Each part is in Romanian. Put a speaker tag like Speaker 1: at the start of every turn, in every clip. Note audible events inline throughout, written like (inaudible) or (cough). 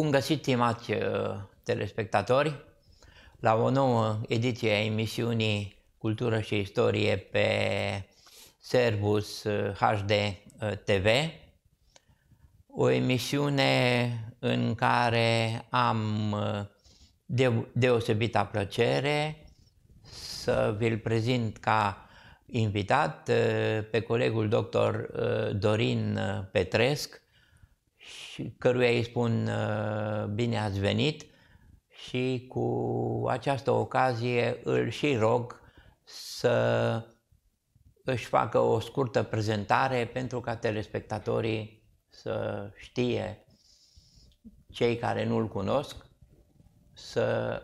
Speaker 1: Bun găsit, stimați uh, telespectatori, la o nouă ediție a emisiunii Cultură și Istorie pe Servus HD uh, uh, TV, o emisiune în care am deosebită plăcere să vi-l prezint ca invitat pe colegul dr. Dorin Petrescu, și căruia îi spun uh, bine ați venit și cu această ocazie îl și rog să își facă o scurtă prezentare pentru ca telespectatorii să știe cei care nu-l cunosc să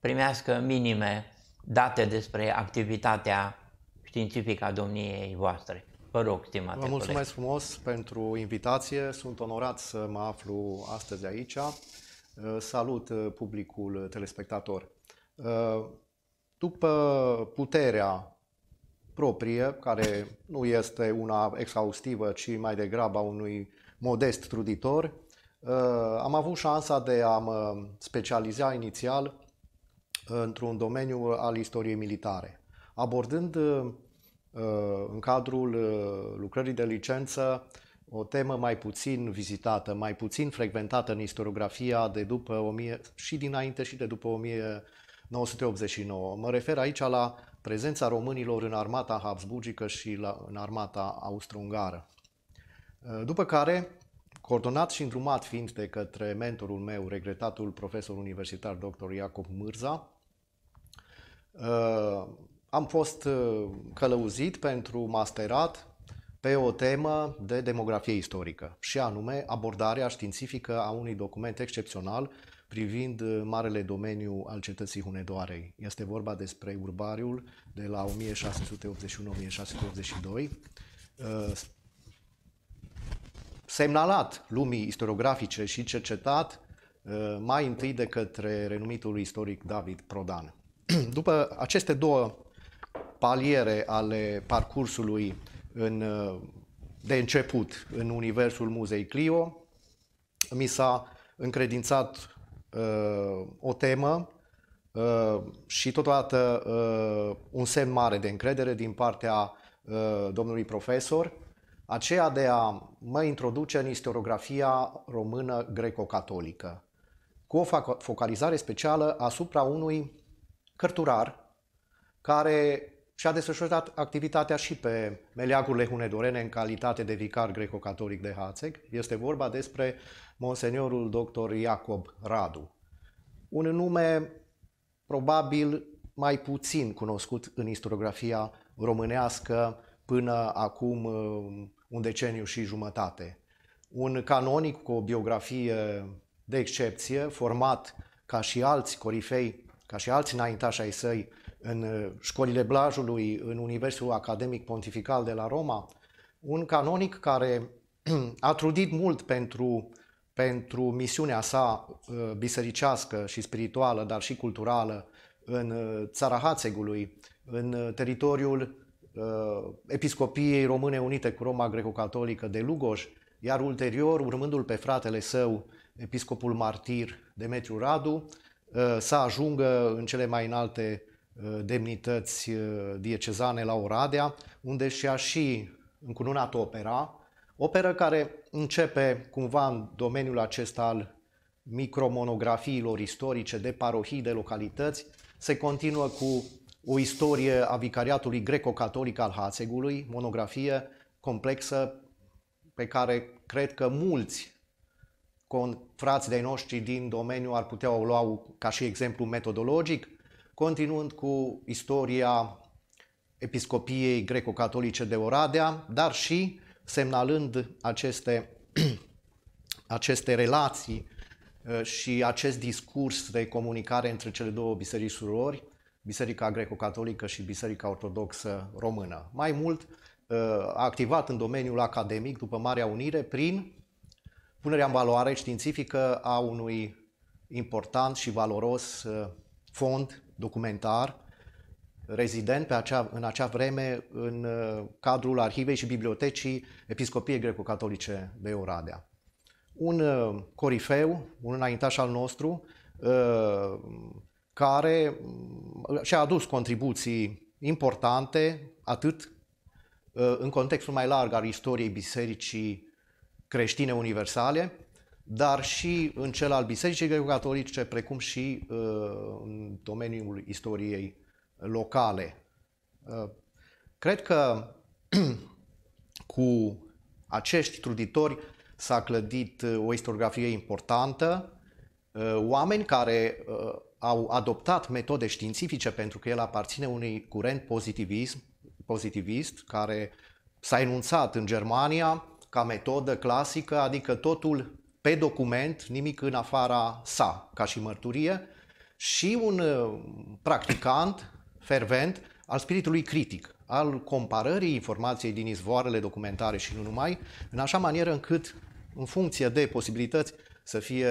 Speaker 1: primească minime date despre activitatea științifică a domniei voastre. Vă rog, stimate Vă mulțumesc
Speaker 2: colegi. frumos pentru invitație. Sunt onorat să mă aflu astăzi aici. Uh, salut uh, publicul telespectator. Uh, după puterea proprie, care nu este una exhaustivă, ci mai degrabă a unui modest truditor, am avut șansa de a mă specializa inițial într-un domeniu al istoriei militare, abordând în cadrul uh, lucrării de licență o temă mai puțin vizitată, mai puțin frecventată în istoriografia de după 1000, și dinainte și de după 1989. Mă refer aici la prezența românilor în armata habsburgică și la, în armata austro-ungară. Uh, după care, coordonat și îndrumat fiind de către mentorul meu, regretatul profesor universitar dr. Iacob Mârza, uh, am fost uh, călăuzit pentru masterat pe o temă de demografie istorică și anume abordarea științifică a unui document excepțional privind uh, marele domeniu al cetății Hunedoarei. Este vorba despre urbariul de la 1681-1682, uh, semnalat lumii istoriografice și cercetat mai întâi de către renumitul istoric David Prodan. (clears throat) După aceste două paliere ale parcursului în, de început în universul Muzei Clio. Mi s-a încredințat uh, o temă uh, și totodată uh, un semn mare de încredere din partea uh, domnului profesor, aceea de a mă introduce în istoriografia română greco-catolică, cu o focalizare specială asupra unui cărturar care și a desfășurat activitatea și pe meleagurile hunedorene în calitate de vicar greco-catolic de Hațeg. Este vorba despre monseniorul dr. Iacob Radu, un nume probabil mai puțin cunoscut în istoriografia românească până acum uh, un deceniu și jumătate. Un canonic cu o biografie de excepție, format ca și alți corifei, ca și alți înaintași ai săi în uh, școlile Blajului, în Universul Academic Pontifical de la Roma, un canonic care (clears throat) a trudit mult pentru, pentru misiunea sa uh, bisericească și spirituală, dar și culturală, în uh, țara Hațegului, în teritoriul Episcopiei Române Unite cu Roma Greco-Catolică de Lugoj, iar ulterior, urmându-l pe fratele său, episcopul martir Demetriu Radu, să ajungă în cele mai înalte Uh, demnități uh, diecezane la Oradea, unde și-a și încununat opera, operă care începe cumva în domeniul acesta al micromonografiilor istorice de parohii, de localități, se continuă cu o istorie a vicariatului greco-catolic al Hațegului, monografie complexă pe care cred că mulți frați de noștri din domeniu ar putea o lua ca și exemplu metodologic, continuând cu istoria episcopiei greco-catolice de Oradea, dar și semnalând aceste, (clears throat) aceste relații uh, și acest discurs de comunicare între cele două biserici surori, Biserica Greco-Catolică și Biserica Ortodoxă Română. Mai mult, uh, a activat în domeniul academic după Marea Unire prin punerea în valoare științifică a unui important și valoros uh, fond documentar rezident pe acea, în acea vreme în uh, cadrul Arhivei și Bibliotecii Episcopiei Greco-Catolice de Oradea. Un uh, corifeu, un înaintaș al nostru, uh, care și-a adus contribuții importante, atât în contextul mai larg al istoriei Bisericii creștine universale, dar și în cel al Bisericii Greco-Catolice, precum și uh, în domeniul istoriei locale. Uh, cred că (clears throat) cu acești truditori s-a clădit uh, o istoriografie importantă, oameni care au adoptat metode științifice pentru că el aparține unui curent pozitivism, pozitivist care s-a enunțat în Germania ca metodă clasică, adică totul pe document nimic în afara sa, ca și mărturie, și un uh, practicant fervent al spiritului critic, al comparării informației din izvoarele documentare și nu numai, în așa manieră încât, în funcție de posibilități, să fie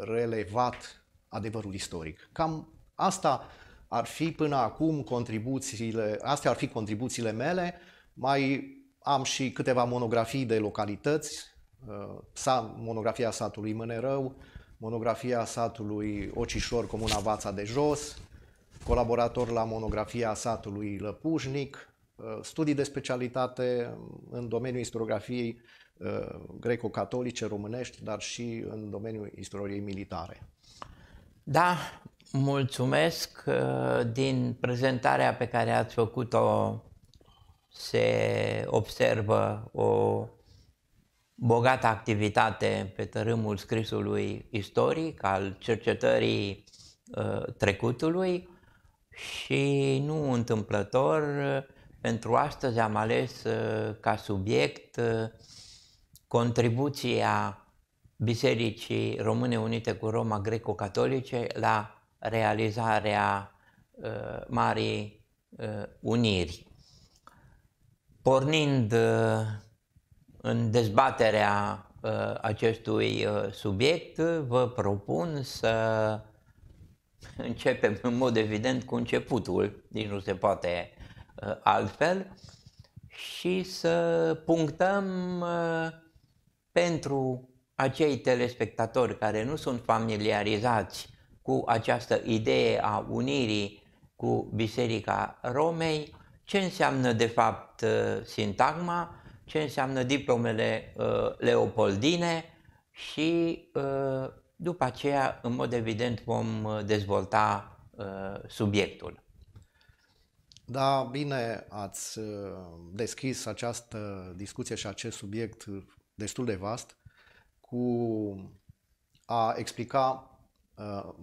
Speaker 2: relevat adevărul istoric. Cam asta ar fi până acum contribuțiile, astea ar fi contribuțiile mele, mai am și câteva monografii de localități sa, monografia satului Mânerău, monografia satului Ocișor, Comuna Vața de Jos, colaborator la monografia satului Lăpușnic, uh, studii de specialitate în domeniul istoriografiei uh, greco-catolice românești, dar și în domeniul istoriei militare.
Speaker 1: Da, mulțumesc. Uh, din prezentarea pe care ați făcut-o se observă o bogată activitate pe tărâmul scrisului istoric, al cercetării uh, trecutului și nu întâmplător, uh, pentru astăzi am ales uh, ca subiect contribuția Bisericii Române Unite cu Roma Greco-Catolice la realizarea Marii Uniri. Pornind în dezbaterea uh, acestui uh, subiect, vă propun să începem în mod evident cu începutul, nici nu se poate uh, altfel, și să punctăm pentru acei telespectatori care nu sunt familiarizați cu această idee a unirii cu Biserica Romei, ce înseamnă de fapt sintagma, ce înseamnă diplomele uh, leopoldine și uh, după aceea, în mod evident, vom uh, dezvolta uh, subiectul. Da, bine ați
Speaker 2: uh, deschis această discuție și acest subiect destul de vast cu a explica uh,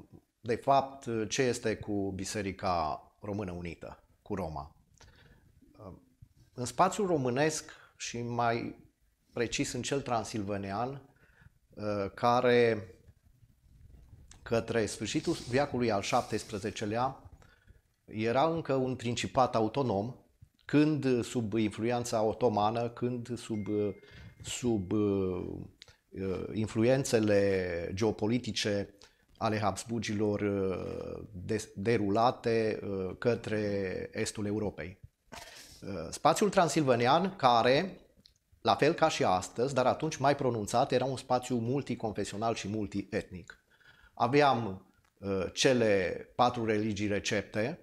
Speaker 2: de fapt ce este cu Biserica Română Unită, cu Roma. În spațiul românesc și mai precis în cel transilvanean, uh, care către sfârșitul viacului al XVII-lea era încă un principat autonom, când sub influența otomană, când sub, uh, sub uh, influențele geopolitice ale Habsburgilor derulate către estul Europei. Uh, spațiul transilvanian care, la fel ca și astăzi, dar atunci mai pronunțat, era un spațiu multiconfesional și multietnic. Aveam uh, cele patru religii recepte,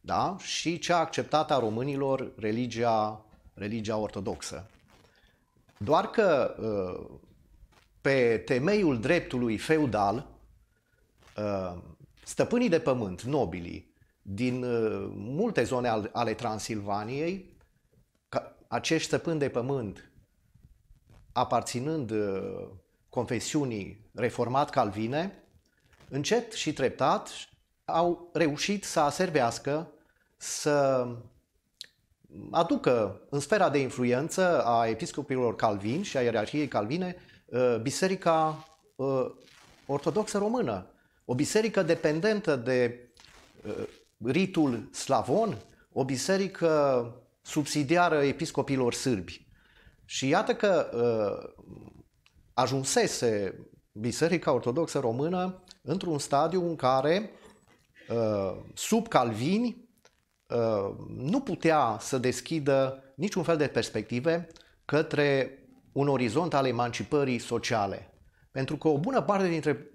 Speaker 2: da? și cea acceptată a românilor, religia, religia ortodoxă. Doar că uh, pe temeiul dreptului feudal, stăpânii de pământ, nobilii, din uh, multe zone ale Transilvaniei, acești stăpâni de pământ, aparținând uh, confesiunii reformat calvine, încet și treptat au reușit să aserbească, să aducă în sfera de influență a episcopilor calvini și a ierarhiei calvine uh, biserica ortodoxă română, o biserică dependentă de ritul slavon, o biserică subsidiară episcopilor sârbi. Și iată că uh, ajunsese Biserica Ortodoxă Română într-un stadiu în care uh, sub calvini uh, nu putea să deschidă niciun fel de perspective către un orizont al emancipării sociale. Pentru că o bună parte dintre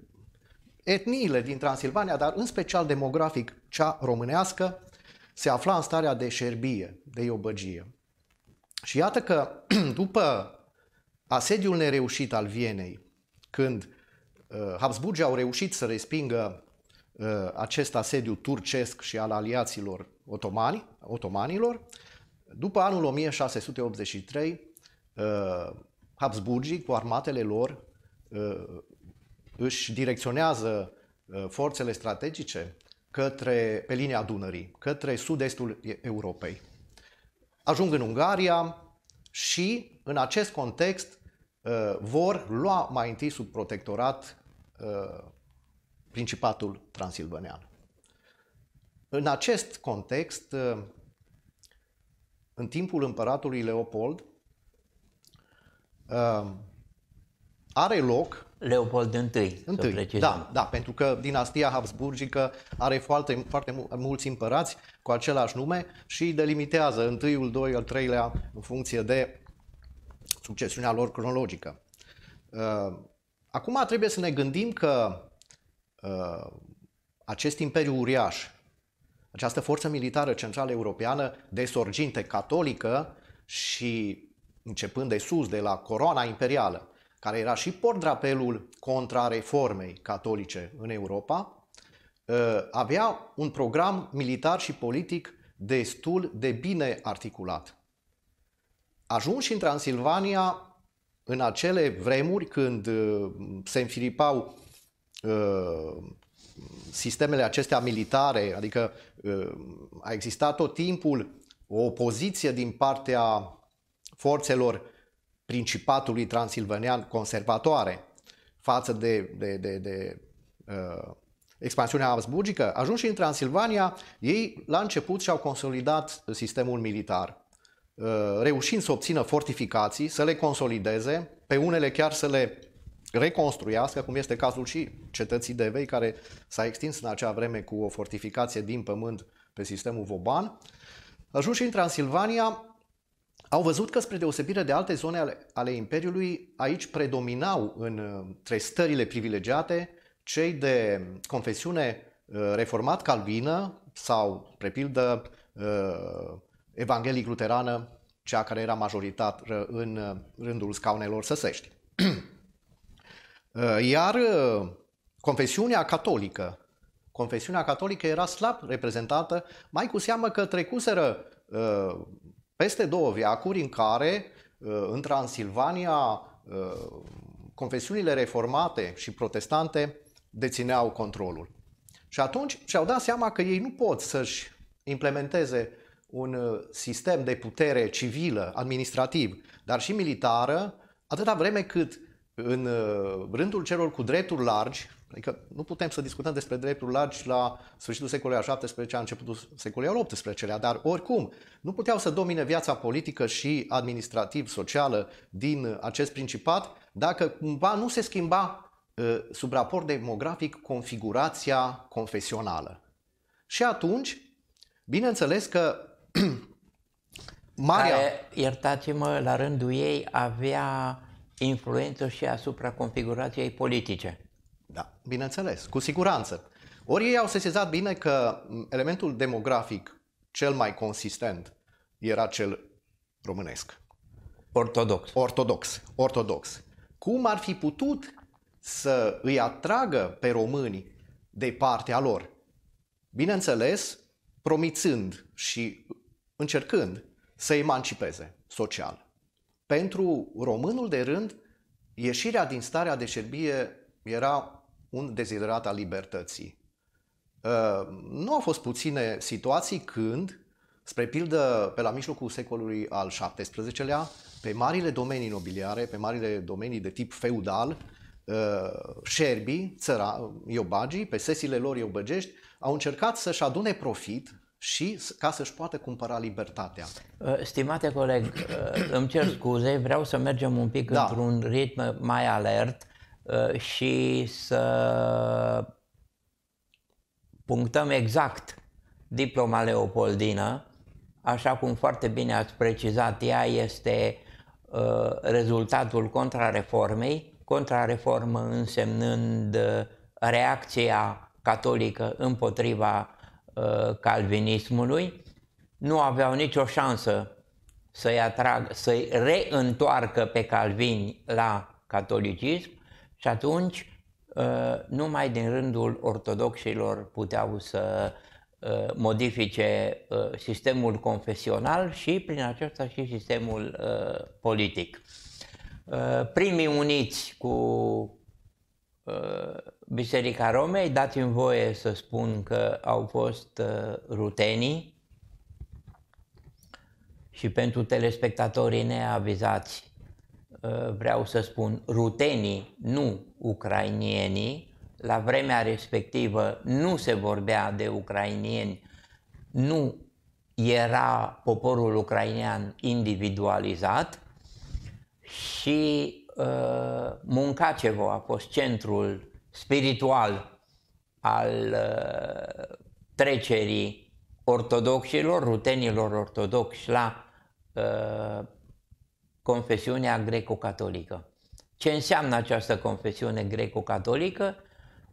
Speaker 2: etniile din Transilvania, dar în special demografic, cea românească, se afla în starea de șerbie, de iobăgie. Și iată că (clears throat) după asediul nereușit al Vienei, când Habsburgi uh, Habsburgii au reușit să respingă uh, acest asediu turcesc și al aliaților otomani, otomanilor, după anul 1683, uh, Habsburgii cu armatele lor își direcționează forțele strategice către, pe linia Dunării, către sud-estul Europei. Ajung în Ungaria și, în acest context, uh, vor lua mai întâi sub protectorat uh, Principatul Transilvanean. În acest context, uh, în timpul împăratului Leopold, are loc Leopold I. Întâi, da, da, pentru că dinastia Habsburgică are foarte, foarte mulți împărați cu același nume și delimitează întâiul, doi, al treilea în funcție de succesiunea lor cronologică. Uh, acum trebuie să ne gândim că uh, acest imperiu uriaș, această forță militară centrală europeană de sorginte catolică și începând de sus, de la coroana imperială, care era și contra contrareformei catolice în Europa, ă, avea un program militar și politic destul de bine articulat. Ajunși în Transilvania, în acele vremuri când ă, se înfilipau ă, sistemele acestea militare, adică a existat tot timpul o opoziție din partea forțelor Principatului Transilvanian conservatoare față de, de, de, de uh, expansiunea Habsburgică, și în Transilvania, ei la început și-au consolidat sistemul militar, uh, reușind să obțină fortificații, să le consolideze, pe unele chiar să le reconstruiască, cum este cazul și cetății de vei, care s-a extins în acea vreme cu o fortificație din pământ pe sistemul Voban. și în Transilvania, au văzut că, spre deosebire de alte zone ale, ale Imperiului, aici predominau între stările privilegiate cei de confesiune uh, reformat calvină sau, spre pildă, uh, evanghelic luterană, cea care era majoritară în uh, rândul scaunelor săsești. (clears throat) Iar confesiunea catolică, confesiunea catolică era slab reprezentată, mai cu seamă că trecuseră peste două viacuri în care uh, în Transilvania uh, confesiunile reformate și protestante dețineau controlul. Și atunci și-au dat seama că ei nu pot să-și implementeze un uh, sistem de putere civilă, administrativ, dar și militară, atâta vreme cât în rândul celor cu drepturi largi, Adică nu putem să discutăm despre drepturi largi la sfârșitul secolului al xvii a începutul secolului al XVIII-lea, dar oricum nu puteau să domine viața politică și administrativ-socială din acest principat dacă cumva nu se schimba ă, sub raport demografic configurația confesională.
Speaker 1: Și atunci, bineînțeles că (clears throat) Maria... Care, iertați-mă, la rândul ei avea influență și asupra configurației politice. Da, bineînțeles, cu siguranță. Ori ei au
Speaker 2: sesizat bine că elementul demografic cel mai consistent era cel românesc. Ortodox. Ortodox. Ortodox. Cum ar fi putut să îi atragă pe români de partea lor? Bineînțeles, promițând și încercând să emancipeze social. Pentru românul de rând, ieșirea din starea de șerbie era un deziderat al libertății. Ă, nu au fost puține situații când, spre pildă pe la mijlocul secolului al XVII-lea, pe marile domenii nobiliare, pe marile domenii de tip feudal, ă, șerbii, țăra, iobagii, pe sesile lor iobăgești, au încercat să-și adune profit și ca să-și poată cumpăra libertatea.
Speaker 1: Ă, stimate coleg, îmi cer scuze, vreau să mergem un pic da. într-un ritm mai alert Uh, și să punctăm exact diploma leopoldină, așa cum foarte bine ați precizat, ea este uh, rezultatul contrareformei, contrareformă însemnând uh, reacția catolică împotriva calvinismului, nu aveau nicio șansă să-i, atrag, să-i reîntoarcă pe calvini la catolicism și atunci, ă, numai din rândul ortodoxilor puteau să ă, modifice ă, sistemul confesional și prin acesta și sistemul politic. Primii uniți cu Biserica Romei, dați-mi voie să spun că au fost rutenii și pentru telespectatorii neavizați, Eh, vreau să spun, rutenii, nu ucrainienii, la vremea respectivă nu se vorbea de ucrainieni, nu era poporul ucrainean individualizat și uh, eh, Muncacevo a fost centrul spiritual al uh, trecerii ortodoxilor, rutenilor ortodoxi la uh, confesiunea greco-catolică. Ce înseamnă această confesiune greco-catolică?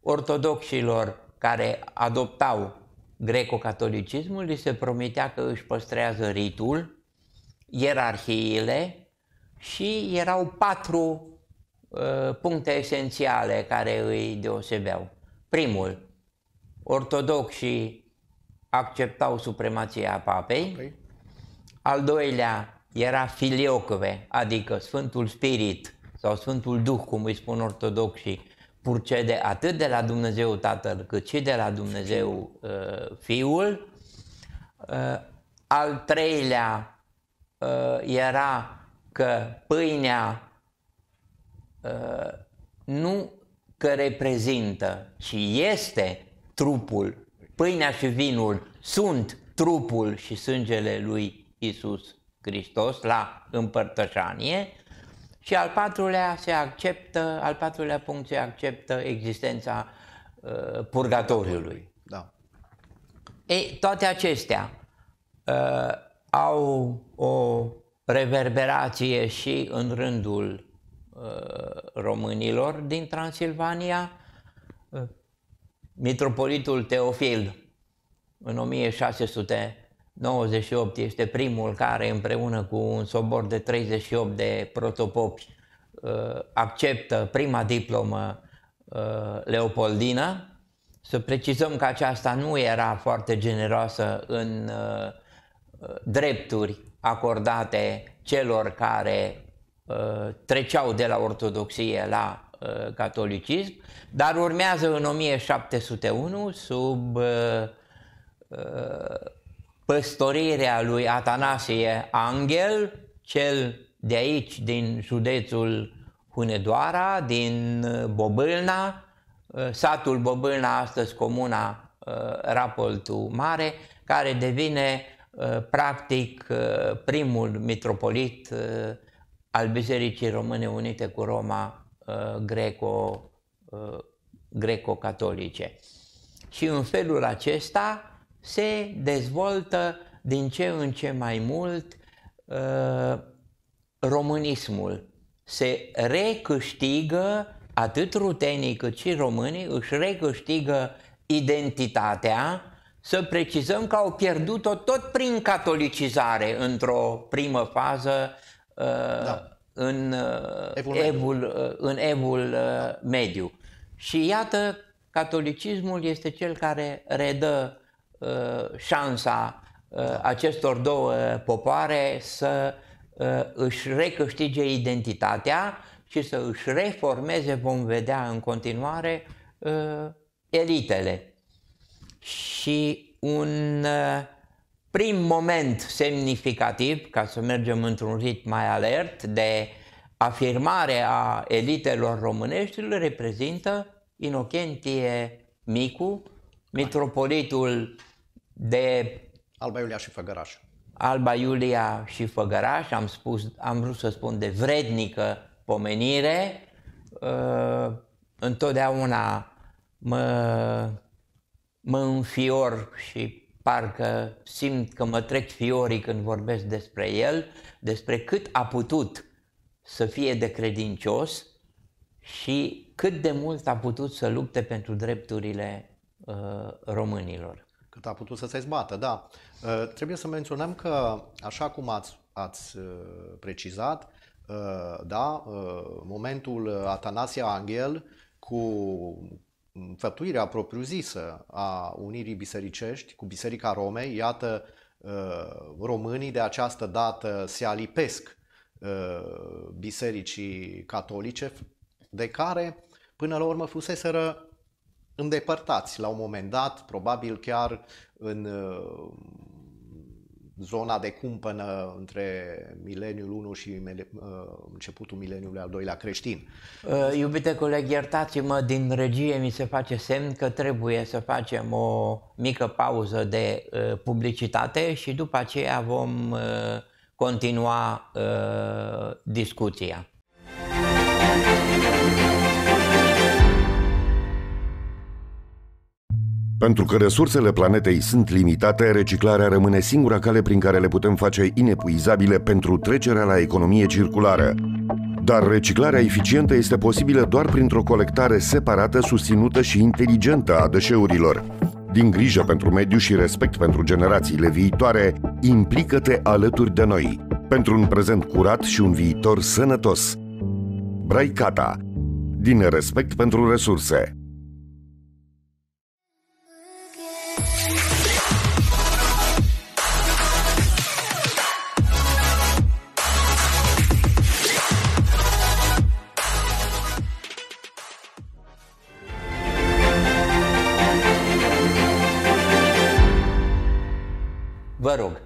Speaker 1: Ortodoxilor care adoptau greco-catolicismul li se promitea că își păstrează ritul, ierarhiile și erau patru uh, puncte esențiale care îi deosebeau. Primul, ortodoxii acceptau supremația papei. Al doilea, era filiocve, adică Sfântul Spirit sau Sfântul Duh, cum îi spun ortodoxii, purcede atât de la Dumnezeu Tatăl cât și de la Dumnezeu uh, Fiul. Uh, al treilea uh, era că pâinea nu că reprezintă, ci este trupul. Pâinea și vinul sunt trupul și sângele lui Isus Hristos la împărtășanie și al patrulea se acceptă, al patrulea punct se acceptă existența uh, purgatoriului. Da. Ei, toate acestea uh, au o reverberație și în rândul uh, românilor din Transilvania. Uh, Mitropolitul Teofil în 1600 98 este primul care împreună cu un sobor de 38 de protopopi uh, acceptă prima diplomă uh, leopoldină. Să precizăm că aceasta nu era foarte generoasă în uh, drepturi acordate celor care treceau de la ortodoxie la catolicism, dar urmează în 1701 sub păstorirea lui Atanasie Angel, cel de aici, din județul Hunedoara, din uh, Bobâlna, uh, satul Bobâlna, astăzi comuna uh, Rapoltu Mare, care devine practic primul mitropolit al Bisericii Române Unite cu Roma greco, greco-catolice. Și în felul acesta, se dezvoltă din ce în ce mai mult uh, românismul. Se recâștigă, atât rutenii cât și românii, își recâștigă identitatea, să precizăm că au pierdut-o tot prin catolicizare într-o primă fază uh, da. în, evul, uh, evul, mediu. în evul da. mediu. Și iată, catolicismul este cel care redă Uh, șansa uh, acestor două popoare să uh, își recâștige identitatea și să își reformeze, vom vedea în continuare, elitele. Și un prim moment semnificativ, ca să mergem într-un ritm mai alert, de afirmare a elitelor românești îl reprezintă Inocentie Micu, mitropolitul de... Alba Iulia și Făgăraș. Alba Iulia și Făgăraș, am, spus, am vrut să spun de vrednică pomenire, uh, întotdeauna mă, mă înfior și parcă simt că mă trec fiorii când vorbesc despre el, despre cât a putut să fie de credincios și cât de mult a putut să lupte pentru drepturile uh,
Speaker 2: românilor cât a putut să se zbată, da. Uh, trebuie să menționăm că, așa cum ați, ați uh, precizat, uh, da, momentul Atanasia Angel cu făptuirea propriu-zisă a Unirii Bisericești cu Biserica Romei, iată, românii de această dată se alipesc bisericii catolice, de care până la urmă fuseseră îndepărtați la un moment dat, probabil chiar în uh, zona de cumpănă între
Speaker 1: mileniul 1 și uh, începutul mileniului al doilea creștin. Uh, iubite coleg, iertați-mă, din regie mi se face semn că trebuie să facem o mică pauză de publicitate și după aceea vom continua discuția. Thank you.
Speaker 2: Pentru că resursele planetei sunt limitate, reciclarea rămâne singura cale prin care le putem face inepuizabile pentru trecerea la economie circulară. Dar reciclarea eficientă este posibilă doar printr-o colectare separată, susținută și inteligentă a deșeurilor. Din grijă pentru mediu și respect pentru generațiile viitoare, implică-te alături de noi, pentru un prezent curat și un viitor sănătos. Braicata, din respect pentru resurse.
Speaker 1: Vă rog.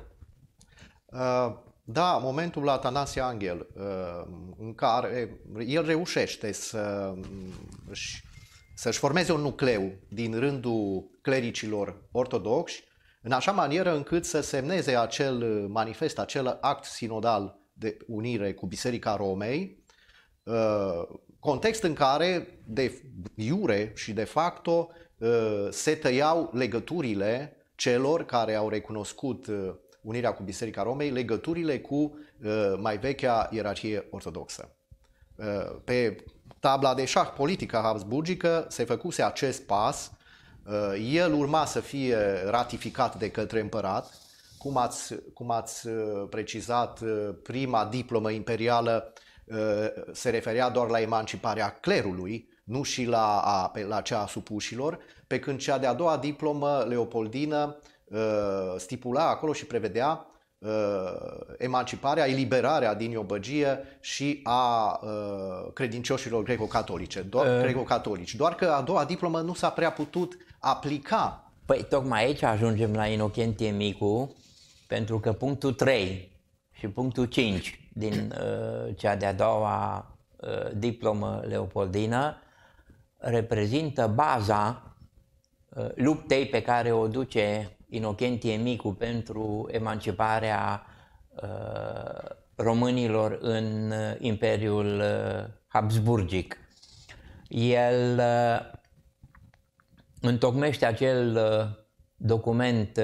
Speaker 1: Uh,
Speaker 2: da, momentul la Atanasie Angel, uh, în care el reușește să, mm, să-și formeze un nucleu din rândul clericilor ortodoxi, în așa manieră încât să semneze acel manifest, acel act sinodal de unire cu Biserica Romei, uh, context în care de iure și de facto se tăiau legăturile celor care au recunoscut uh, unirea cu Biserica Romei legăturile cu uh, mai vechea ierarhie ortodoxă. Uh, pe tabla de șah politică habsburgică se făcuse acest pas, el urma să fie ratificat de către împărat, cum ați, cum ați precizat, prima diplomă imperială se referea doar la emanciparea clerului, nu și la, a, pe, la cea a supușilor, pe când cea de-a doua diplomă leopoldină ă, stipula acolo și prevedea ă, emanciparea, eliberarea din iobăgie și a uh, credincioșilor greco-catolice,
Speaker 1: do- uh. greco-catolici. Doar că a doua diplomă nu s-a
Speaker 2: prea putut
Speaker 1: aplica. Păi tocmai aici ajungem la Inocentie Micu, pentru că punctul 3 și punctul 5 din uh, cea de-a doua uh, diplomă leopoldină reprezintă baza uh, luptei pe care o duce Inocentie Micu pentru emanciparea uh, românilor în uh, Imperiul Habsburgic. El întocmește acel document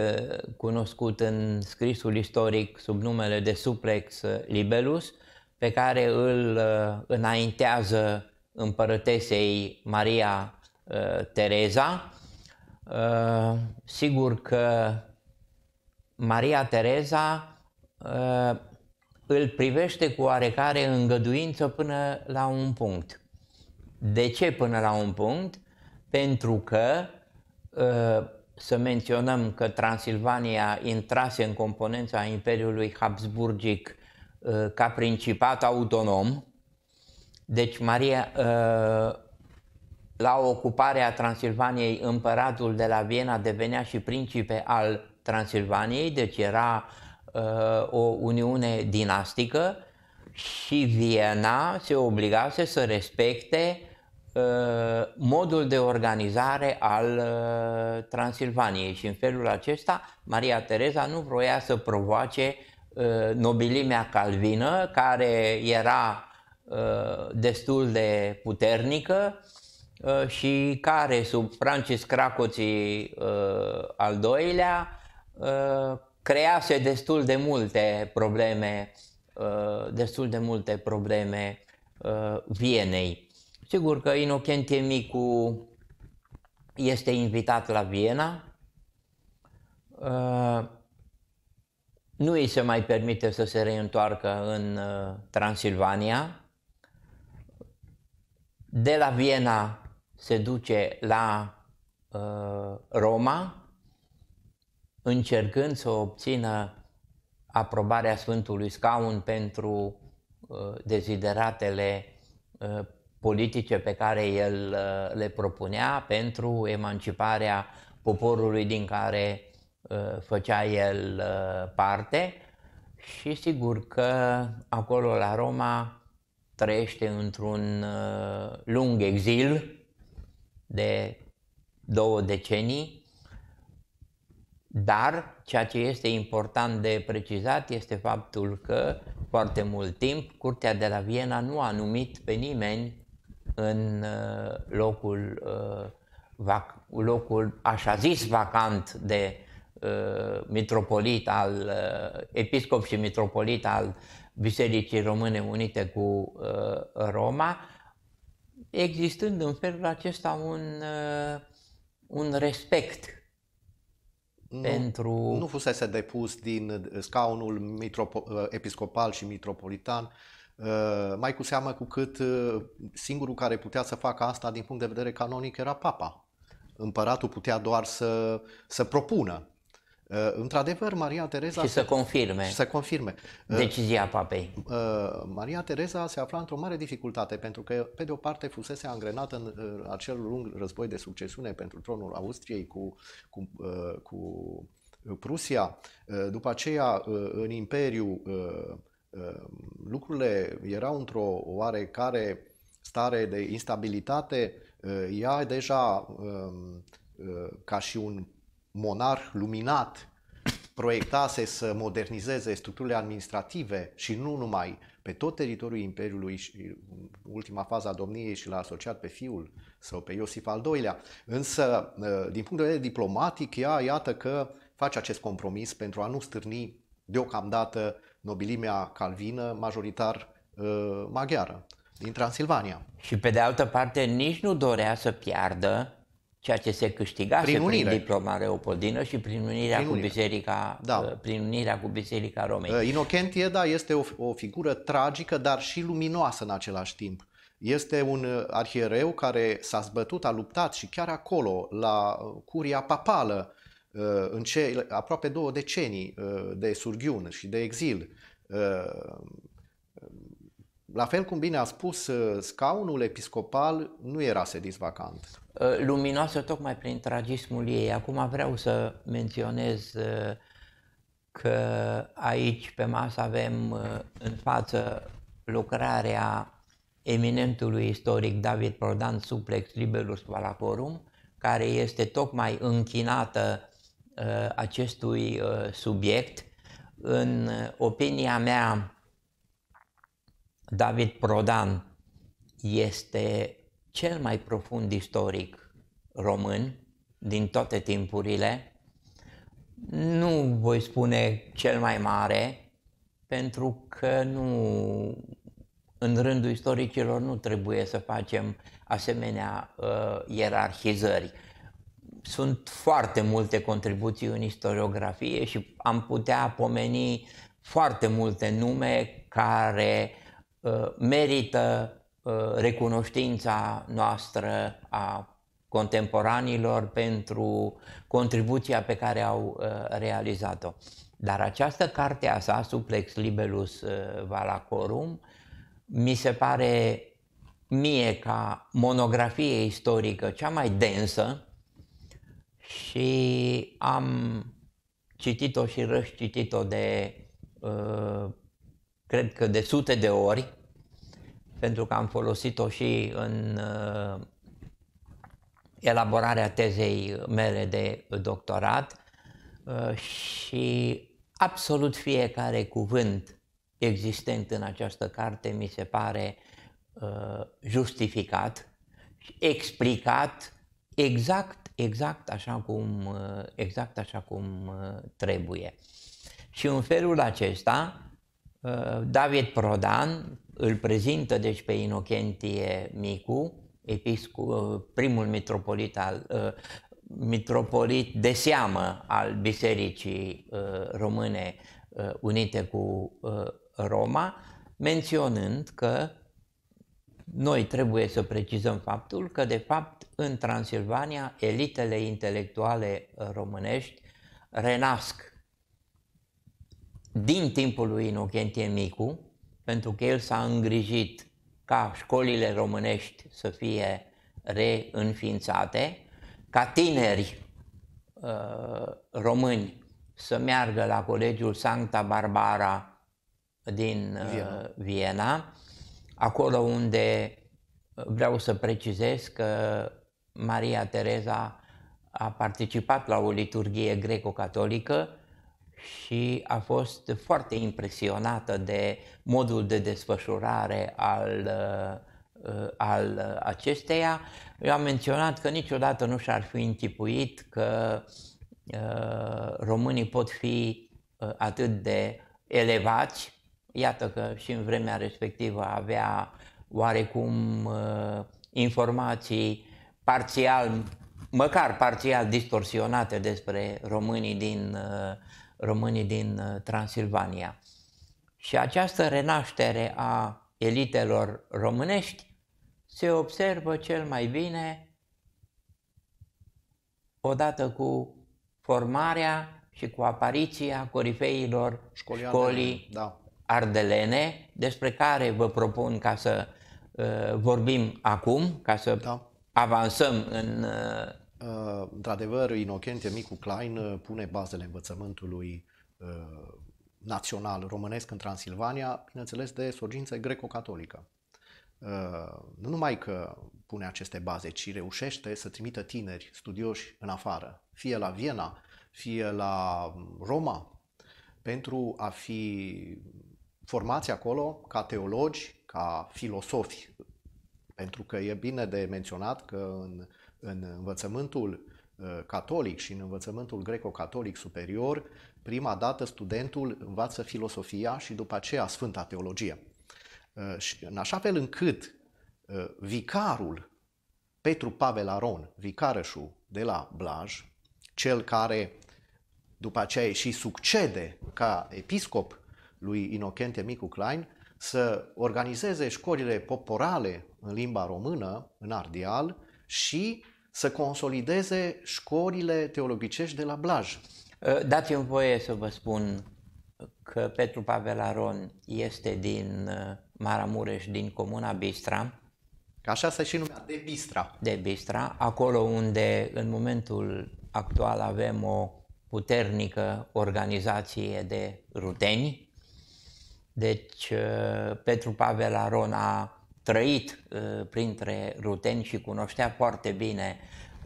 Speaker 1: cunoscut în scrisul istoric sub numele de Suplex Libelus, pe care îl înaintează împărătesei Maria uh, Tereza. Uh, sigur că Maria Tereza uh, îl privește cu oarecare îngăduință până la un punct. De ce până la un punct? Pentru că să menționăm că Transilvania intrase în componența Imperiului Habsburgic ca principat autonom, deci Maria, ă, la ocuparea Transilvaniei, împăratul de la Viena devenea și principe al Transilvaniei, deci era ă, o uniune dinastică și Viena se obligase să respecte ă, modul de organizare al Transilvaniei și în felul acesta Maria Tereza nu vroia să provoace nobilimea calvină care era Uh, destul de puternică uh, și care sub Francis Cracoții uh, al doilea crease destul de multe probleme destul de multe probleme Vienei. Sigur că Inocentie Micu este invitat la Viena. Nu îi se mai permite să se reîntoarcă în Transilvania, de la Viena se duce la uh, Roma, încercând să obțină aprobarea Sfântului Scaun pentru uh, dezideratele uh, politice pe care el uh, le propunea pentru emanciparea poporului din care uh, făcea el uh, parte și sigur că acolo la Roma trăiește într-un uh, lung exil de două decenii, dar ceea ce este important de precizat este faptul că foarte mult timp Curtea de la Viena nu a numit pe nimeni în uh, locul, uh, locul așa zis vacant de mitropolit al, episcop și mitropolit al Bisericii Române Unite cu uh, Roma, existând în felul acesta un, uh, un respect nu, pentru... Nu
Speaker 2: fusese depus din scaunul mitropo- uh, episcopal și mitropolitan, mai cu seamă cu cât singurul care putea să facă asta din punct de vedere canonic era papa. Împăratul putea doar să, să propună Uh, într-adevăr, Maria Tereza... Și să confirme. Și să confirme. Uh, Decizia papei. Uh, Maria Tereza se afla într-o mare dificultate, pentru că, pe de o parte, fusese angrenată în acel lung război de succesiune pentru tronul Austriei cu, cu, cu Prusia. După aceea, în Imperiu, lucrurile erau într-o oarecare stare de instabilitate. Ea deja, um, ca și un monarh luminat proiectase să modernizeze structurile administrative și nu numai pe tot teritoriul Imperiului și ultima fază a domniei și l-a asociat pe fiul sau pe Iosif al II-lea. Însă, ă, din punct de vedere diplomatic, ea iată că face acest compromis pentru a nu stârni deocamdată nobilimea calvină majoritar ă, maghiară din Transilvania.
Speaker 1: Și pe de altă parte nici nu dorea să piardă ceea ce se câștigase prin, prin diploma leopoldină și prin unirea, prin cu, biserica, da. Uh, prin unirea cu Biserica Romei. Uh,
Speaker 2: Inocentie, da, este o, o figură tragică, dar și luminoasă în același timp. Este un uh, arhiereu care s-a zbătut, a luptat și chiar acolo, la curia papală, în ce, aproape două decenii de surghiun și de exil. Um, la fel cum bine a spus, scaunul episcopal nu era sedis vacant.
Speaker 1: Uh, luminoasă tocmai prin tragismul ei. Acum vreau să menționez uh, că aici pe masă avem uh, în față lucrarea eminentului istoric David Prodan Suplex Libelus Palacorum, care este tocmai închinată acestui subiect. În opinia mea, David Prodan este cel mai profund istoric român din toate timpurile. Nu voi spune cel mai mare, pentru că nu în rândul istoricilor nu trebuie să facem asemenea uh, ierarhizări. Sunt foarte multe contribuții în istoriografie și am putea pomeni foarte multe nume care uh, merită Uh, recunoștința noastră a contemporanilor pentru contribuția pe care au uh, realizat-o. Dar această carte a sa, Suplex Libelus uh, Valacorum, mi se pare mie ca monografie istorică cea mai densă și am citit-o și răscitit-o de, cred că de sute de ori, pentru că am folosit-o și în uh, elaborarea tezei mele de doctorat uh, și absolut fiecare cuvânt existent în această carte mi se pare uh, justificat, explicat exact, exact așa cum, exact așa cum trebuie. Și în felul acesta, David Prodan, îl prezintă deci pe Inocentie Micu, episcu, uh, primul mitropolit, al, uh, mitropolit de seamă al Bisericii uh, Române Unite cu Roma, menționând că noi trebuie să precizăm faptul că, de fapt, în Transilvania, elitele intelectuale românești renasc din timpul lui Inocentie Micu, pentru că el s-a îngrijit ca școlile românești să fie reînființate, ca tineri uh, români să meargă la Colegiul Santa Barbara din uh, Viena. Viena, acolo unde vreau să precizez că Maria Tereza a participat la o liturghie greco-catolică și a fost foarte impresionată de modul de desfășurare al, uh, al acesteia. Eu am menționat că niciodată nu și-ar fi închipuit că uh, românii pot fi uh, atât de elevați. Iată că și în vremea respectivă avea oarecum informații parțial, măcar parțial distorsionate despre românii din uh, românii din uh, Transilvania. Și această renaștere a elitelor românești se observă cel mai bine odată cu formarea și cu apariția corifeilor școlii, școlii da. ardelene, despre care vă propun ca să uh, vorbim acum, ca să da. avansăm în uh, Uh, într-adevăr, Inocente Micu Klein uh,
Speaker 2: pune bazele învățământului uh, național românesc în Transilvania, bineînțeles de sorgință greco-catolică. nu numai că pune aceste baze, ci reușește să trimită tineri studioși în afară, fie la Viena, fie la Roma, pentru a fi formați acolo ca teologi, ca filosofi. Pentru că e bine de menționat că în în învățământul uh, catolic și în învățământul greco-catolic superior, prima dată studentul învață filosofia și după aceea Sfânta Teologie. Uh, și în așa fel încât uh, vicarul Petru Pavel Aron, vicarășul de la Blaj, cel care după aceea și succede ca episcop lui Inocente Micu Klein, să organizeze școlile poporale în limba română, în
Speaker 1: Ardeal, și să consolideze școlile teologicești de la Blaj. Uh, dați-mi voie să vă spun că Petru Pavel Aron este din uh, Maramureș, din comuna Bistra. Așa se și numea, de Bistra. De Bistra, acolo unde în momentul actual avem o puternică organizație de ruteni. Deci uh, Petru Pavel Aron a trăit uh, printre ruteni și cunoștea foarte bine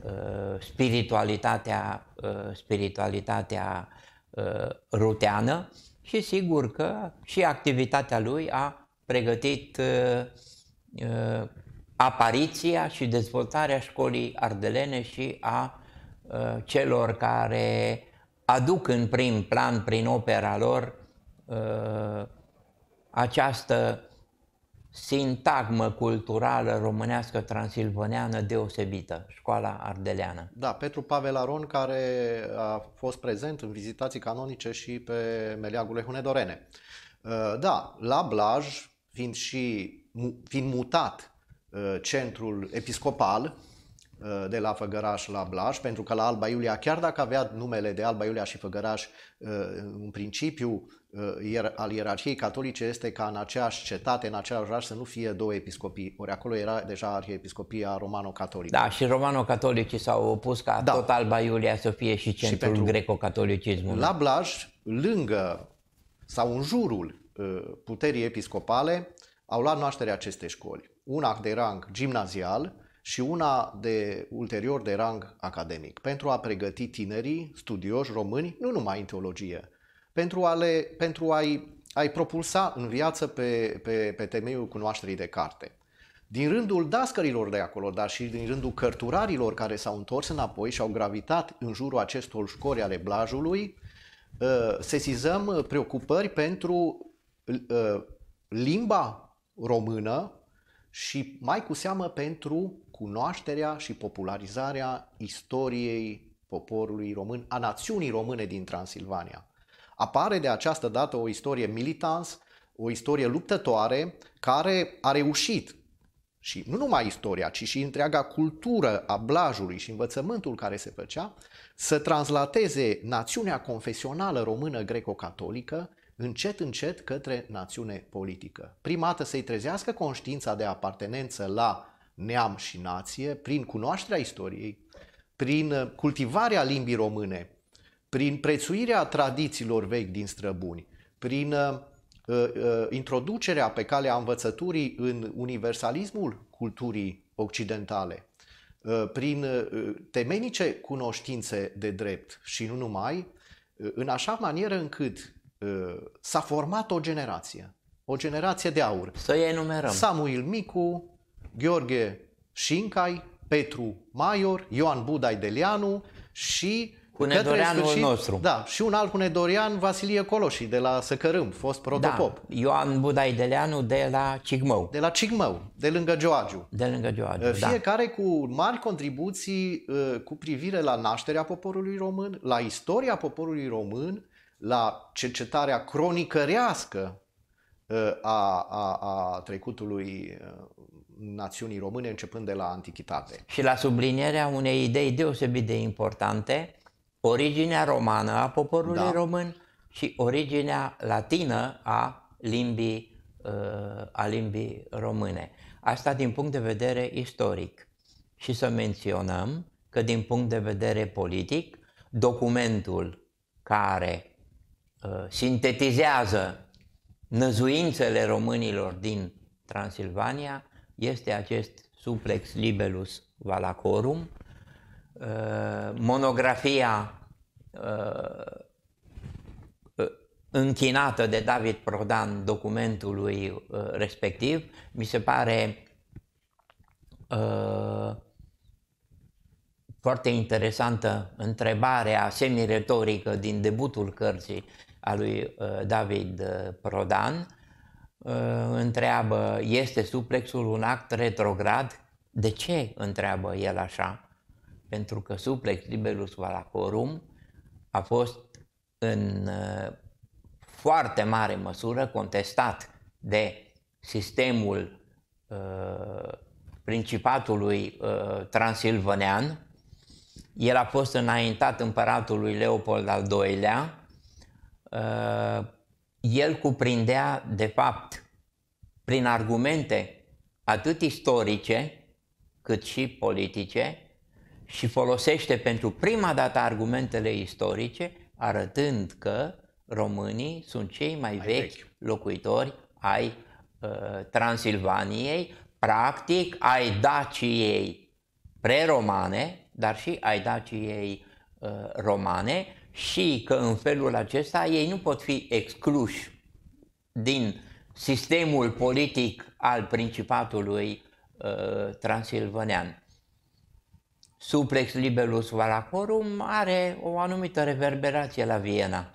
Speaker 1: uh, spiritualitatea, uh, spiritualitatea ruteană și sigur că și activitatea lui a pregătit apariția și dezvoltarea școlii ardelene și a celor care aduc în prim plan prin opera lor această sintagmă culturală românească transilvaneană deosebită, școala ardeleană.
Speaker 2: Da, Petru Pavel Aron, care a fost prezent în vizitații canonice și pe meleagul Hunedorene. Uh, da, la Blaj, fiind și fiind mutat uh, centrul episcopal uh, de la Făgăraș la Blaj, pentru că la Alba Iulia, chiar dacă avea numele de Alba Iulia și Făgăraș, în principiu Uh, al ierarhiei catolice este ca în aceeași cetate, în același oraș, să nu fie două episcopii. Ori acolo era deja arhiepiscopia romano-catolică.
Speaker 1: Da, și romano-catolicii s-au opus ca da. tot Alba Iulia să fie și centrul și greco-catolicismului. La
Speaker 2: Blaj, lângă sau în jurul uh, puterii episcopale, au luat naștere aceste școli. Una de rang gimnazial și una de ulterior de rang academic, pentru a pregăti tinerii studioși români, nu numai în teologie, pentru, a le, pentru a-i, a propulsa în viață pe, pe, pe temeiul cunoașterii de carte. Din rândul dascărilor de acolo, dar și din rândul cărturarilor care s-au întors înapoi și au gravitat în jurul acestor școli ale blajului, ă, sesizăm preocupări pentru ă, limba română și mai cu seamă pentru cunoașterea și popularizarea istoriei poporului român, a națiunii române din Transilvania. Apare de această dată o istorie militans, o istorie luptătoare care a reușit și nu numai istoria, ci și întreaga cultură a blajului și învățământul care se făcea, să translateze națiunea confesională română greco-catolică încet, încet către națiune politică. Prima dată să-i trezească conștiința de apartenență la neam și nație prin cunoașterea istoriei, prin cultivarea limbii române, prin prețuirea tradițiilor vechi din străbuni, prin uh, uh, introducerea pe calea învățăturii în universalismul culturii occidentale, uh, prin temenice cunoștințe de drept și nu numai, în așa manieră încât s-a format o generație, o generație de aur. Să i enumerăm. Samuel Micu, Gheorghe Șincai, Petru Maior, Ioan Budai Delianu și nedoreanul sfârșit, nostru. Da, și un alt nedorean, Vasilie Coloși, de la Săcărâm, fost protopop. Da, Ioan Budai
Speaker 1: Budaideleanu de la Cigmău. De la Cigmău, de lângă Gioagiu. De lângă Gioagiu, ă, da. Fiecare
Speaker 2: da. cu mari contribuții ă, cu privire la nașterea poporului român, la istoria poporului român, la cercetarea cronicărească ă, a, a, a trecutului națiunii române începând de la antichitate.
Speaker 1: Și la sublinierea unei idei deosebit de importante originea romană a poporului da. român și originea latină a limbii, uh, a limbii române. Asta din punct de vedere istoric. Și să menționăm că din punct de vedere politic, documentul care uh, sintetizează năzuințele românilor din Transilvania este acest suplex libelus valacorum, Uh, monografia uh, uh, închinată de David Prodan documentului respectiv, mi se pare foarte interesantă întrebarea semiretorică din debutul cărții a lui David Prodan. întreabă, este suplexul un act retrograd? De ce întreabă el așa? pentru că suplex liberus valacorum a fost în uh, foarte mare măsură contestat de sistemul uh, principatului uh, transilvanean. El a fost înaintat împăratului Leopold al II-lea. Uh, el cuprindea, de fapt, prin argumente atât istorice cât și politice, și folosește pentru prima dată argumentele istorice, arătând că românii sunt cei mai, mai vechi, vechi locuitori ai uh, Transilvaniei, practic ai Daciei preromane, dar și ai Daciei uh, romane și că în felul acesta ei nu pot fi excluși din sistemul politic al Principatului uh, Transilvanean. Suplex Libelus Valacorum are o anumită reverberație la Viena.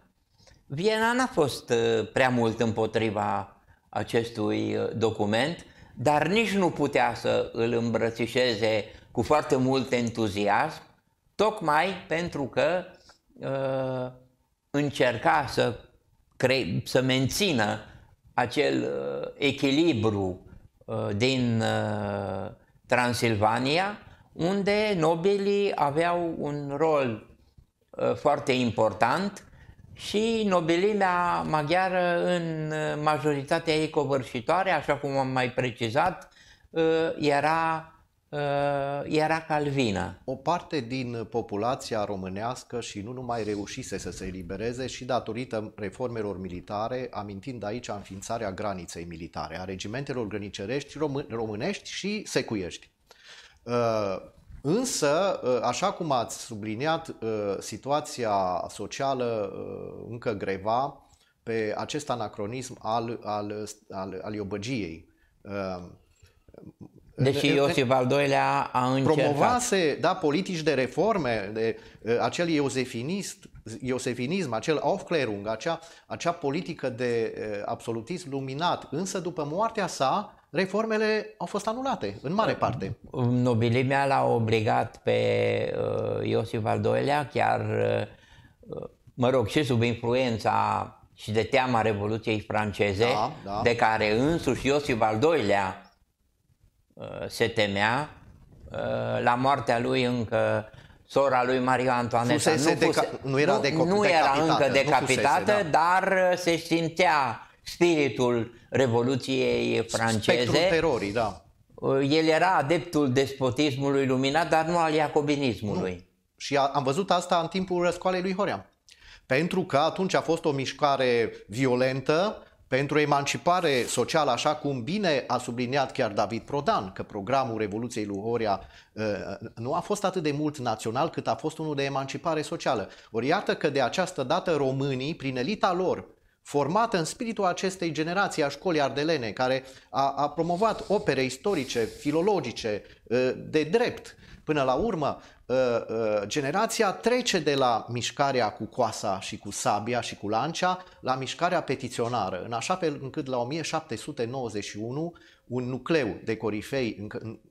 Speaker 1: Viena n-a fost uh, prea mult împotriva acestui uh, document, dar nici nu putea să îl îmbrățișeze cu foarte mult entuziasm, tocmai pentru că uh, încerca să, cre- să mențină acel uh, echilibru uh, din uh, Transilvania, unde nobilii aveau un rol uh, foarte important și nobilimea maghiară în uh, majoritatea ei covârșitoare, așa cum am mai precizat, uh, era, era calvină.
Speaker 2: O parte din populația românească și nu numai reușise să se elibereze și datorită reformelor militare, amintind aici înființarea graniței militare, a regimentelor grănicerești românești și secuiești. Uh, însă, uh, așa cum ați subliniat, uh, situația socială încă greva pe acest anacronism al, al, al, al iobăgiei.
Speaker 1: Deși Iosif
Speaker 2: al doilea a încercat. Promovase da, politici de reforme, de, acel iosefinism, acel Aufklärung, acea, acea politică de absolutism luminat. Însă după moartea sa, reformele au fost anulate, în mare parte.
Speaker 1: Nobilimea l-a obligat pe uh, Iosif al II-lea, chiar, uh, mă rog, și sub influența și de teama Revoluției franceze, da, da. de care însuși Iosif al II-lea uh, se temea, la moartea lui încă sora lui Maria Antoaneta nu, nu, deca- nu era, deca- nu era decapitată, încă decapitată, fusese, da. dar se simțea spiritul Revoluției franceze. Spectrul terorii, da. Uh, el era adeptul despotismului luminat, dar nu al iacobinismului. Nu. Și a, am văzut asta în timpul răscoalei lui Horea.
Speaker 2: Pentru că atunci a fost o mișcare violentă pentru emancipare socială, așa cum bine a subliniat chiar David Prodan, că programul Revoluției lui Horia uh, nu a fost atât de mult național cât a fost unul de emancipare socială. Ori iată că de această dată românii, prin elita lor, formată în spiritul acestei generații a școlii ardelene, care a, a promovat opere istorice, filologice, ă, de drept. Până la urmă, ă, ă, generația trece de la mișcarea cu coasa și cu sabia și cu lancia la mișcarea petiționară, în așa fel încât la 1791 un nucleu de corifei,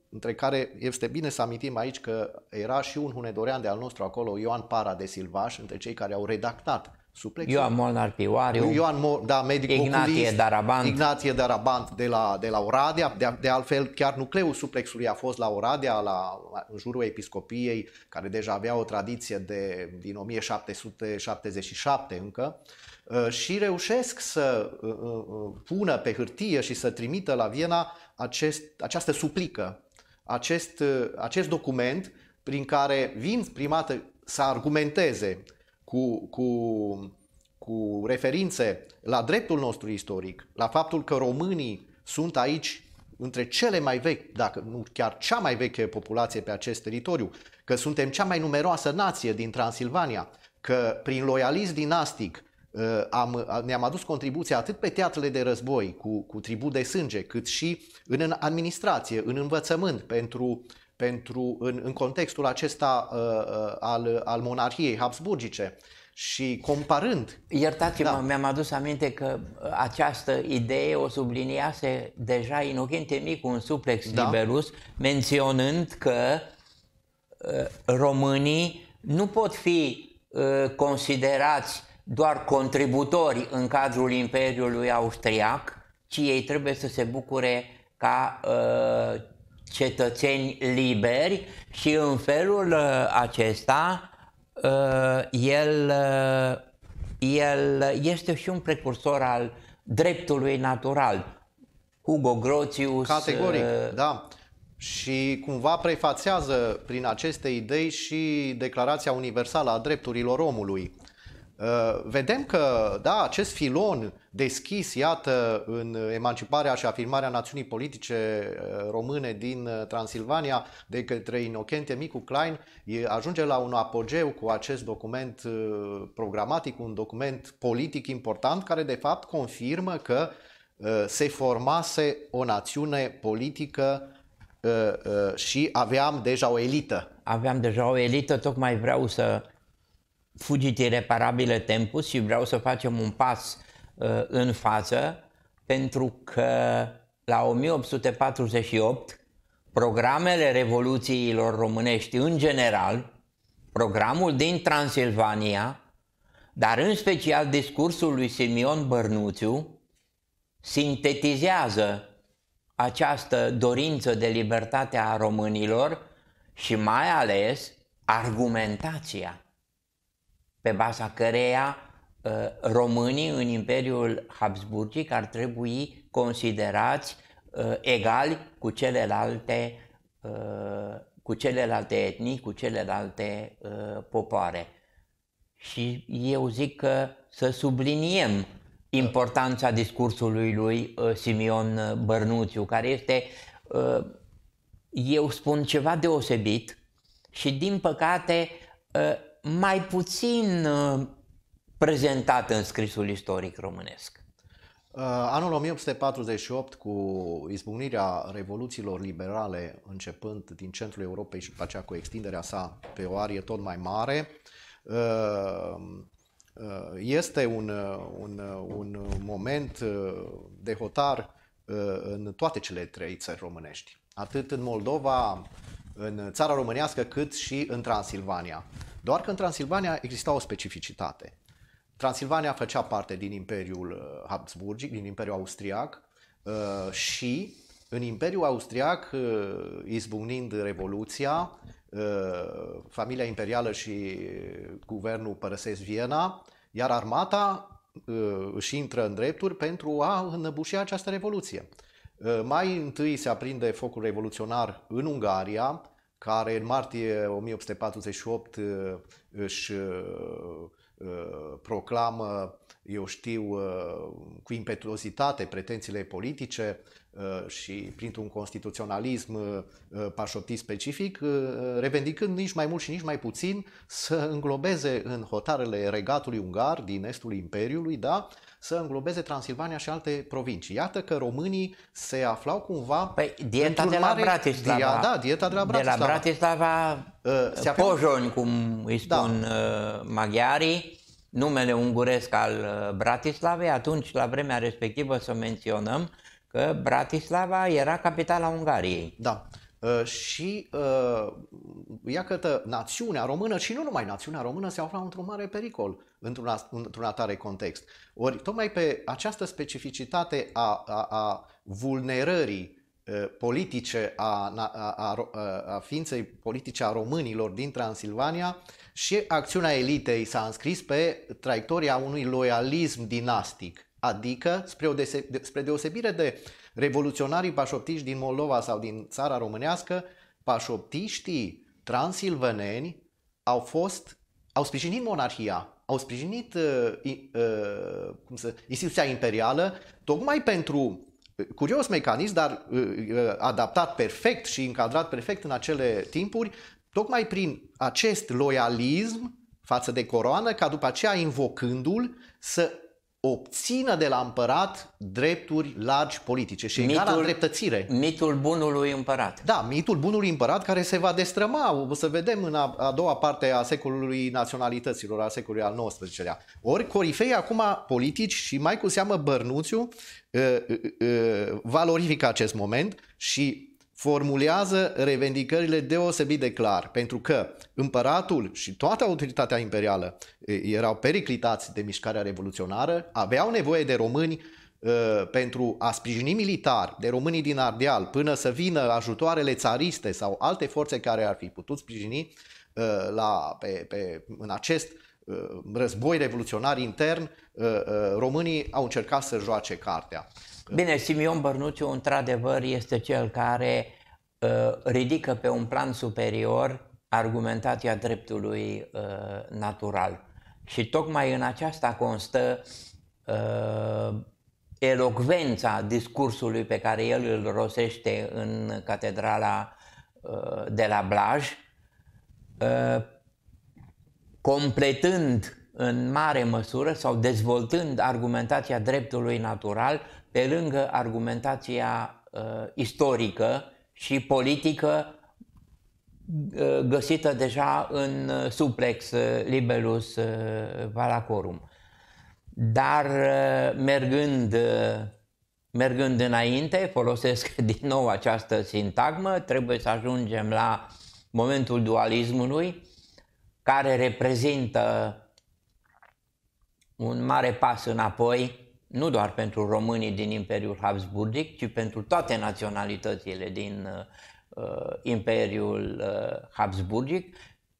Speaker 2: între care este bine să amintim aici că era și un hunedorean de al nostru acolo, Ioan Para de Silvaș, între cei care au redactat suplex. Ioan
Speaker 1: Molnar Pioariu, Ioan
Speaker 2: Mo- da, medic Ignatie oculist, Darabant. Ignatie Darabant de la, de la Oradea, de, de altfel chiar nucleul suplexului a fost la Oradea, la, în jurul episcopiei, care deja avea o tradiție de, din 1777 încă, uh, și reușesc să uh, uh, pună pe hârtie și să trimită la Viena acest, această suplică, acest, acest document prin care vin primată să argumenteze cu, cu, cu referințe la dreptul nostru istoric, la faptul că românii sunt aici între cele mai vechi, dacă nu chiar cea mai veche populație pe acest teritoriu, că suntem cea mai numeroasă nație din Transilvania, că prin loialism dinastic uh, am, uh, ne-am adus contribuția atât pe teatrele de război cu, cu tribut de sânge, cât și în administrație, în învățământ, pentru pentru, în, în contextul acesta uh, uh, al, al monarhiei habsburgice și
Speaker 1: comparând. Iertați-mă, da. mi-am adus aminte că uh, această idee o subliniase deja Inocente Micu în suplex da. liberus, menționând că uh, românii nu pot fi uh, considerați doar contributori în cadrul Imperiului Austriac, ci ei trebuie să se bucure ca uh, cetățeni liberi și în felul uh, acesta uh, el, uh, el este și un precursor al dreptului natural. Hugo Grotius... Categoric, uh... da. Și cumva prefațează
Speaker 2: prin aceste idei și Declarația Universală a Drepturilor Omului. Uh, vedem că, da, acest filon deschis, iată, în emanciparea și afirmarea națiunii politice uh, române din uh, Transilvania de către Inocente Micu Klein, ajunge la un apogeu cu acest document programatic, un document politic important, care de fapt confirmă că se formase o națiune politică și aveam deja
Speaker 1: o elită. Aveam deja o elită, tocmai vreau să fugit ireparabile tempus și vreau să facem un pas uh, în față pentru că la 1848 programele revoluțiilor românești în general, programul din Transilvania, dar în special discursul lui Simion Bărnuțiu, sintetizează această dorință de libertate a românilor și mai ales argumentația pe baza căreia uh, românii în Imperiul Habsburgic ar trebui considerați uh, egali cu celelalte, uh, cu celelalte etnii, cu celelalte popoare. Și eu zic că să subliniem importanța discursului lui Simeon Bărnuțiu, care este, eu spun, ceva deosebit și, din păcate, mai puțin uh, prezentat în scrisul istoric românesc.
Speaker 2: Uh, anul 1848, cu izbucnirea revoluțiilor liberale începând din centrul Europei și după aceea cu extinderea sa pe o arie tot mai mare, uh, este un, un, un moment de hotar în toate cele trei țări românești, atât în Moldova, în țara românească, cât și în Transilvania. Doar că în Transilvania exista o specificitate. Transilvania făcea parte din Imperiul uh, Habsburgic, din Imperiul Austriac uh, și în Imperiul Austriac, uh, izbucnind Revoluția, familia imperială și guvernul părăsesc Viena, iar armata își intră în drepturi pentru a înăbuși această revoluție. Mai întâi se aprinde focul revoluționar în Ungaria, care în martie 1848 uh, își uh, uh, proclamă, eu știu, cu impetuozitate pretențiile politice, Uh, și printr-un constituționalism uh, uh, pașoptit specific, revendicând nici mai mult și nici mai puțin să înglobeze în hotarele regatului ungar din estul Imperiului, da, să înglobeze Transilvania și alte provincii. Iată că românii se aflau cumva... Păi, dieta de la Bratislava. Dia, da, dieta de la Bratislava. De la
Speaker 1: Bratislava, uh, aflau... Pojoni, cum îi da. spun da. maghiarii, numele unguresc al Bratislavei, atunci, la vremea respectivă, să menționăm, că Bratislava era capitala Ungariei. Da. Uh, și uh,
Speaker 2: iată, națiunea română și nu numai națiunea română se afla într-un mare pericol, într-un, într atare context. Ori, tocmai pe această specificitate a, a, a vulnerării uh, politice a, a, a, a ființei politice a românilor din Transilvania și acțiunea elitei s-a înscris pe traiectoria unui loialism dinastic Adică, spre, o dese- de, spre deosebire de revoluționarii pașoptiști din Moldova sau din țara românească, pașoptiștii transilvaneni au fost, au sprijinit monarhia, au sprijinit uh, uh, cum să, instituția imperială, tocmai pentru uh, curios mecanism, dar uh, uh, adaptat perfect și încadrat perfect în acele timpuri, tocmai prin acest loialism față de coroană, ca după aceea invocându-l să obțină de la împărat drepturi largi politice și mitul, egala dreptățire. Mitul bunului împărat. Da, mitul bunului împărat care se va destrăma, o să vedem în a, a doua parte a secolului naționalităților, a secolului al XIX-lea. Ori corifei acum politici și mai cu seamă Bărnuțiu uh, uh, uh, valorifică acest moment și formulează revendicările deosebit de clar, pentru că împăratul și toată autoritatea imperială erau periclitați de mișcarea revoluționară, aveau nevoie de români pentru a sprijini militar de românii din Ardeal până să vină ajutoarele țariste sau alte forțe care ar fi putut sprijini la, pe, pe, în acest uh, Uh, război revoluționar intern, uh, uh, românii au încercat să joace cartea.
Speaker 1: Bine, Simion Bărnuțiu, într-adevăr, este cel care ridică pe un plan superior argumentația dreptului natural. Și tocmai în aceasta constă elocvența discursului pe care el îl rosește în catedrala de la Blaj, completând în mare măsură sau dezvoltând argumentația dreptului natural pe lângă argumentația uh, istorică și politică uh, găsită deja în uh, suplex uh, libelus uh, valacorum. Dar uh, mergând, uh, mergând înainte, folosesc (laughs) din nou această sintagmă, trebuie să ajungem la momentul dualismului, care reprezintă un mare pas înapoi, nu doar pentru românii din Imperiul Habsburgic, ci pentru toate naționalitățile din uh, Imperiul uh, Habsburgic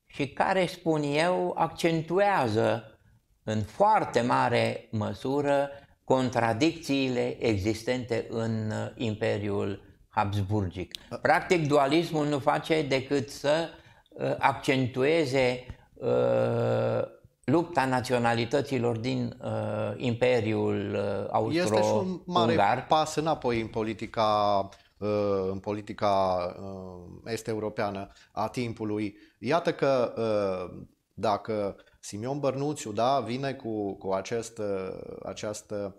Speaker 1: și care, spun eu, accentuează în foarte mare măsură contradicțiile existente în uh, Imperiul Habsburgic. Practic, dualismul nu face decât să Uh, accentueze uh, lupta naționalităților din uh, Imperiul uh, austro-ungar. Este și un mare ungar. pas înapoi
Speaker 2: în politica uh, în politica uh, est-europeană a timpului. Iată că uh, dacă Simion Bărnuțiu da, vine cu, cu acest, uh, această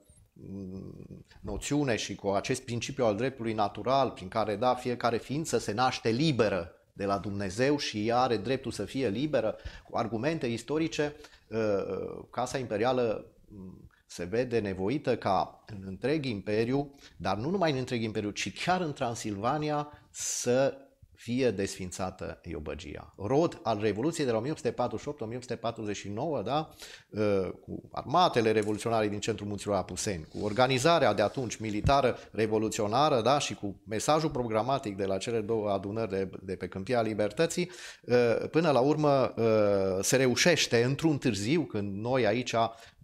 Speaker 2: mm, noțiune și cu acest principiu al dreptului natural prin care da, fiecare ființă se naște liberă de la Dumnezeu și ea are dreptul să fie liberă, cu argumente istorice, uh, uh, Casa Imperială mm, se vede nevoită ca în întreg imperiu, dar nu numai în întreg imperiu, ci chiar în Transilvania să fie desfințată iobăgia. Rod al Revoluției de la 1848-1849, da? Ă, cu armatele revoluționare din centrul munților Apuseni, cu organizarea de atunci militară revoluționară da? și cu mesajul programatic de la cele două adunări de, de pe Câmpia Libertății, ă, până la urmă ă, se reușește într-un târziu, când noi aici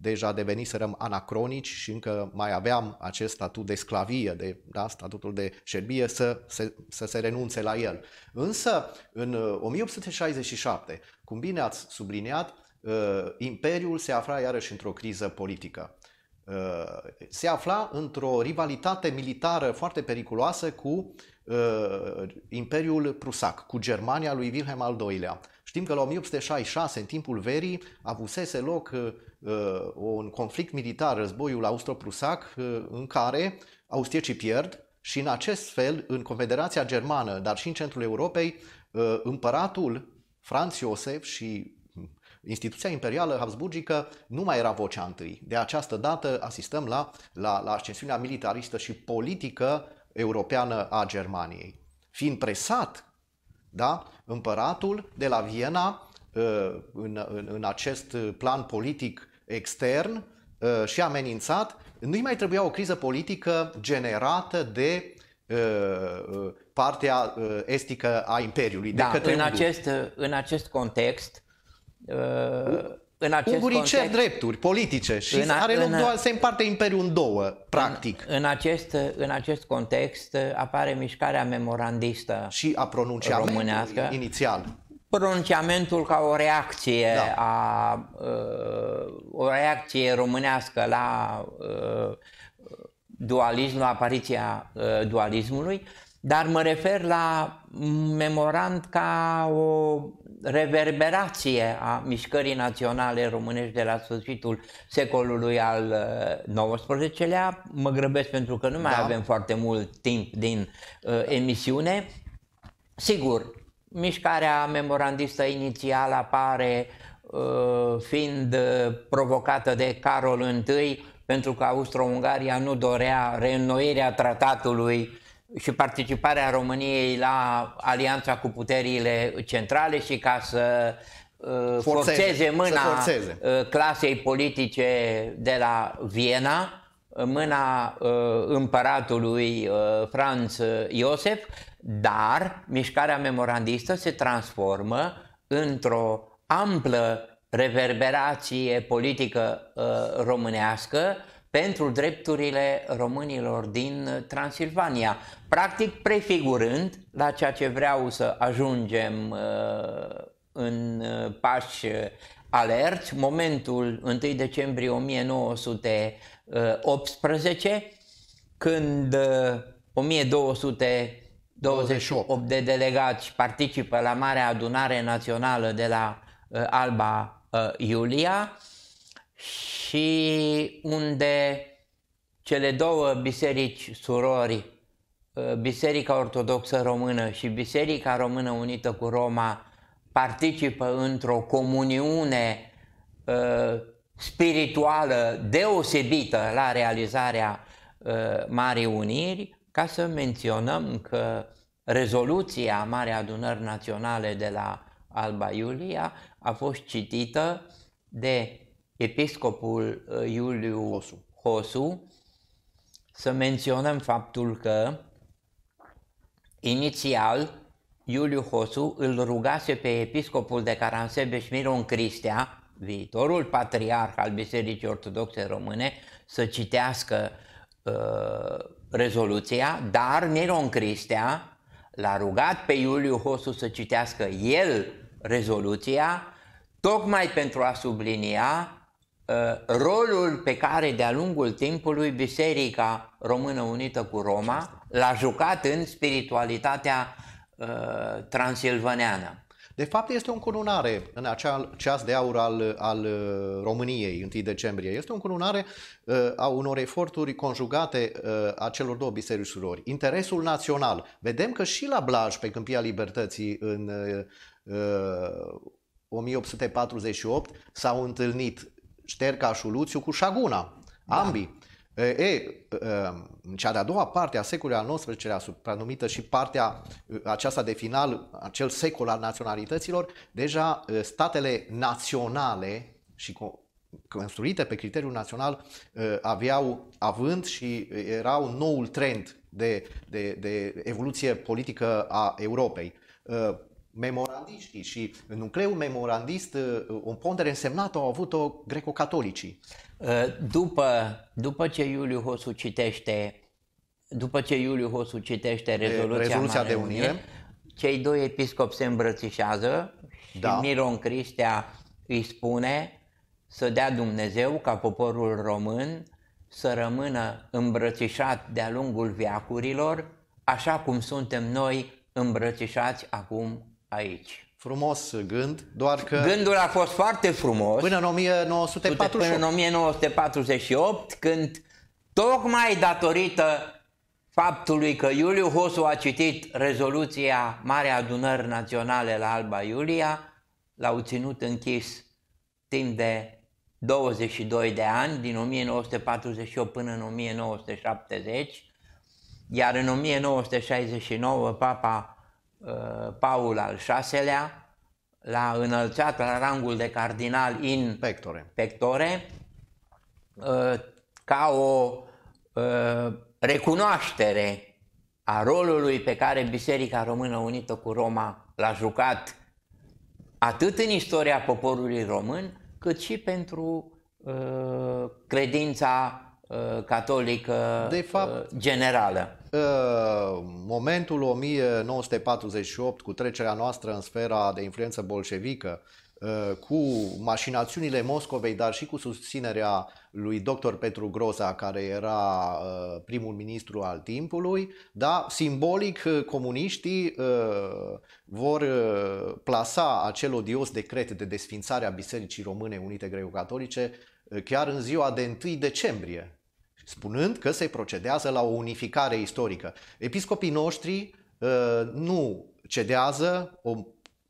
Speaker 2: deja deveniserăm anacronici și încă mai aveam acest statut de sclavie, de da, statutul de șerbie, să să să se renunțe la el. Însă, în 1867, uh, cum bine ați subliniat, uh, Imperiul se afla iarăși într-o criză politică. Uh, se afla într-o rivalitate militară foarte periculoasă cu Imperiul Prusac, cu Germania lui Wilhelm al II-lea. Știm că la 1866, în timpul verii, avusese loc Uh, un conflict militar, războiul austro-prusac, uh, în care austriecii pierd și în acest fel, în Confederația Germană, dar și în centrul Europei, uh, împăratul Franz Iosef și hm, instituția imperială habsburgică nu mai era vocea întâi. De această dată asistăm la, la, la ascensiunea militaristă și politică europeană a Germaniei. Fiind presat, da, împăratul de la Viena în, în, în acest plan politic extern uh, și amenințat, nu-i mai trebuia o criză politică generată de uh, uh, partea estică a Imperiului. Da, de către în, acest,
Speaker 1: în acest context, în acest ungurii context, cer drepturi
Speaker 2: politice și în, are loc în, doar, se
Speaker 1: împarte Imperiul în două, practic. În, în, acest, în acest context apare mișcarea memorandistă și a pronunciamentului românească, inițial pronunțiamentul ca o reacție da. a uh, o reacție românească la uh, dualism, la apariția uh, dualismului, dar mă refer la memorand ca o reverberație a mișcării naționale românești de la sfârșitul secolului al XIX-lea. Uh, mă grăbesc pentru că nu mai da. avem foarte mult timp din uh, emisiune. Sigur, Mișcarea memorandistă inițială apare uh, fiind uh, provocată de Carol I pentru că Austro-Ungaria nu dorea reînnoirea tratatului și participarea României la alianța cu puterile centrale și ca să uh, forțeze, forțeze mâna să forțeze. clasei politice de la Viena, mâna împăratului Franz Iosef dar mișcarea memorandistă se transformă într-o amplă reverberație politică uh, românească pentru drepturile românilor din Transilvania, practic prefigurând la ceea ce vreau să ajungem uh, în uh, pași alerți, momentul 1 decembrie 1918, când 1200 28 de delegați participă la Marea Adunare Națională de la uh, Alba uh, Iulia și unde cele două biserici surori, uh, Biserica Ortodoxă Română și Biserica Română Unită cu Roma, participă într-o comuniune uh, spirituală deosebită la realizarea uh, Marii Uniri, ca să menționăm că rezoluția Marea Adunări Naționale de la Alba Iulia a fost citită de episcopul uh, Iuliu Hosu. Hosu. Să menționăm faptul că inițial Iuliu Hosu îl rugase pe episcopul de Caransebeș Miron Cristea, viitorul patriarh al Bisericii Ortodoxe Române, să citească uh, rezoluția, dar Neron Cristea l-a rugat pe Iuliu Hosu să citească el rezoluția, tocmai pentru a sublinia uh, rolul pe care de-a lungul timpului Biserica Română Unită cu Roma l-a jucat în spiritualitatea uh, transilvaneană.
Speaker 2: De fapt, este o încununare în acea ceas de aur al, al uh, României, 1 decembrie. Este o încununare uh, a unor eforturi conjugate uh, a celor două biserici surori. Interesul național. Vedem că și la Blaj, pe Câmpia Libertății, în uh, 1848, uh, s-au întâlnit Șterca Luțiu cu Șaguna. Da. Ambii E, în um, cea de-a doua parte a secolului al XIX-lea, supranumită și partea aceasta de final, acel secol al naționalităților, deja statele naționale și construite pe criteriul național aveau, având și erau noul trend de, de, de evoluție politică a Europei memorandiștii și nucleul memorandist, o uh, pondere însemnată au avut-o greco-catolicii.
Speaker 1: Uh, după, după ce Iuliu Hosu citește după ce Iuliu Hosu citește rezoluția, rezoluția de unire, unire, cei doi episcopi se îmbrățișează și da. Miron Cristea îi spune să dea Dumnezeu ca poporul român să rămână îmbrățișat de-a lungul viacurilor, așa cum suntem noi îmbrățișați acum aici. Frumos gând, doar că... Gândul a fost foarte frumos. Până în 1948. Până în 1948, când tocmai datorită faptului că Iuliu Hosu a citit rezoluția Marea Adunări Naționale la Alba Iulia, l-au ținut închis timp de 22 de ani, din 1948 până în 1970, iar în 1969 papa Uh, Paul al VI-lea, l-a înălțat la rangul de cardinal in pectore, pectore uh, ca o uh, recunoaștere a rolului pe care Biserica Română Unită cu Roma l-a jucat atât în istoria poporului român, cât și pentru credința catolică de fapt, generală.
Speaker 2: Ă, momentul 1948 cu trecerea noastră în sfera de influență bolșevică, ă, cu mașinațiunile Moscovei, dar și cu susținerea lui dr. Petru Groza, care era ă, primul ministru al timpului, da, simbolic comuniștii vor plasa acel odios decret de desfințare a Bisericii Române Unite Greco-Catolice chiar în ziua de 1 decembrie spunând că se procedează la o unificare istorică. Episcopii noștri uh, nu cedează, o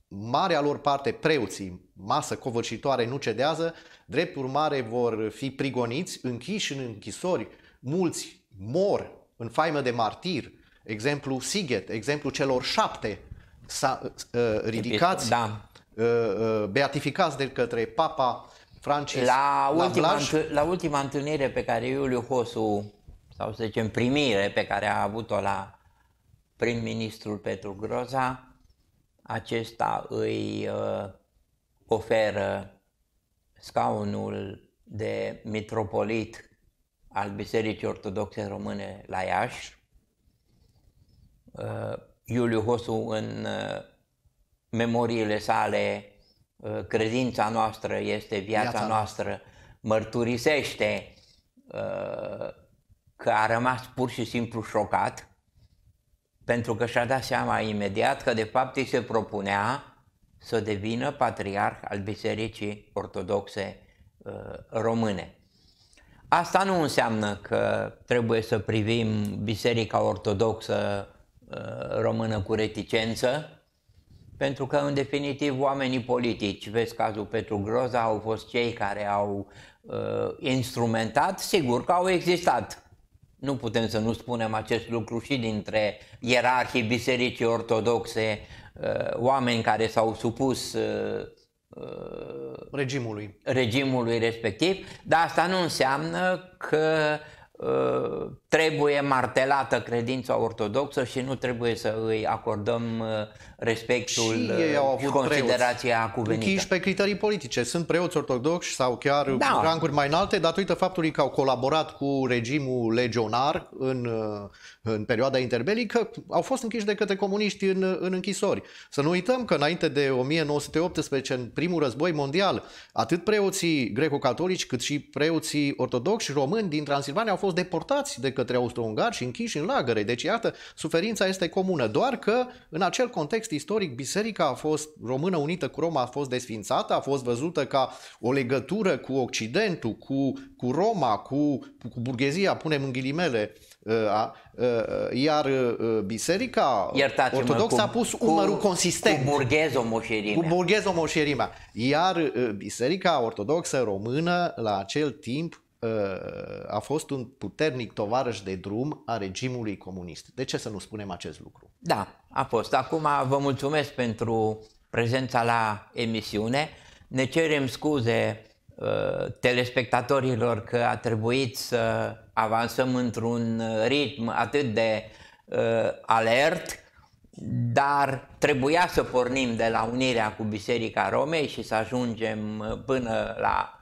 Speaker 2: mare a lor parte, preoții, masă covârșitoare, nu cedează, drept urmare vor fi prigoniți, închiși în închisori, mulți mor în faimă de martir, exemplu Siget, exemplu celor șapte uh, ridicați, da. Uh, beatificați de către Papa Francis, la, ultima, la,
Speaker 1: la ultima întâlnire pe care Iuliu Hosu, sau să zicem primire pe care a avut-o la prim-ministrul Petru Groza, acesta îi uh, oferă scaunul de mitropolit al Bisericii Ortodoxe Române la Iași. Uh, Iuliu Hosu în uh, memoriile sale Uh, credința noastră este viața, viața noastră, mărturisește uh, că a rămas pur și simplu șocat pentru că și-a dat seama imediat că de fapt îi se propunea să devină patriarh al Bisericii Ortodoxe uh, Române. Asta nu înseamnă că trebuie să privim Biserica Ortodoxă Română cu reticență, pentru că, în definitiv, oamenii politici, vezi cazul Petru Groza, au fost cei care au uh, instrumentat, sigur că au existat. Nu putem să nu spunem acest lucru și dintre ierarhii bisericii ortodoxe, uh, oameni care s-au supus uh, uh regimului. regimului respectiv, dar asta nu înseamnă că trebuie martelată credința ortodoxă și nu trebuie să îi acordăm uh, respectul și, ei au avut uh, considerația preoți. cuvenită. Închiși
Speaker 2: pe criterii politice. Sunt preoți
Speaker 1: ortodoxi sau
Speaker 2: chiar da. rancuri mai înalte datorită faptului că au colaborat cu regimul legionar în, uh, în perioada interbelică, au fost închiși de către comuniști în, în închisori. Să nu uităm că înainte de 1918, în primul război mondial, atât preoții greco-catolici cât și preoții ortodoxi români din Transilvania au fost fost deportați de către austro-ungari și închiși în lagăre. Deci, iată, suferința este comună, doar că în acel context istoric biserica a fost română unită cu Roma, a fost desfințată, a fost văzută ca o legătură cu Occidentul, cu, cu Roma, cu, cu burghezia, punem în ghilimele, uh, uh, uh, iar biserica Iertați ortodoxă a pus cu, umărul consistent. Cu burghezul moșerimea. Cu burghezo moșerimea. Iar biserica ortodoxă română la acel timp Uh, a fost un puternic tovarăș de drum a regimului comunist.
Speaker 1: De ce să nu spunem acest lucru? Da, a fost. Acum vă mulțumesc pentru prezența la emisiune. Ne cerem scuze uh, telespectatorilor că a trebuit să avansăm într-un ritm atât de uh, alert, dar trebuia să pornim de la unirea cu Biserica Romei și să ajungem până la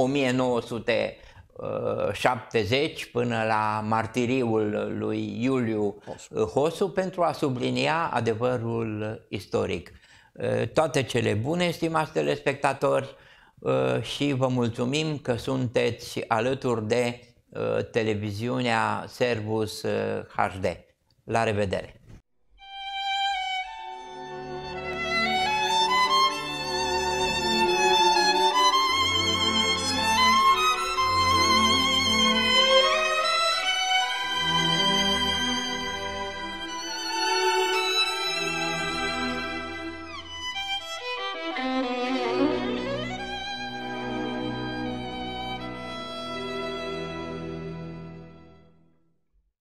Speaker 1: 1970 uh, până la martiriul lui Iuliu Hosu, uh, Hosu pentru a sublinia adevărul istoric. Uh, toate cele bune, stimați telespectatori, și vă mulțumim că sunteți alături de televiziunea Servus HD. La revedere!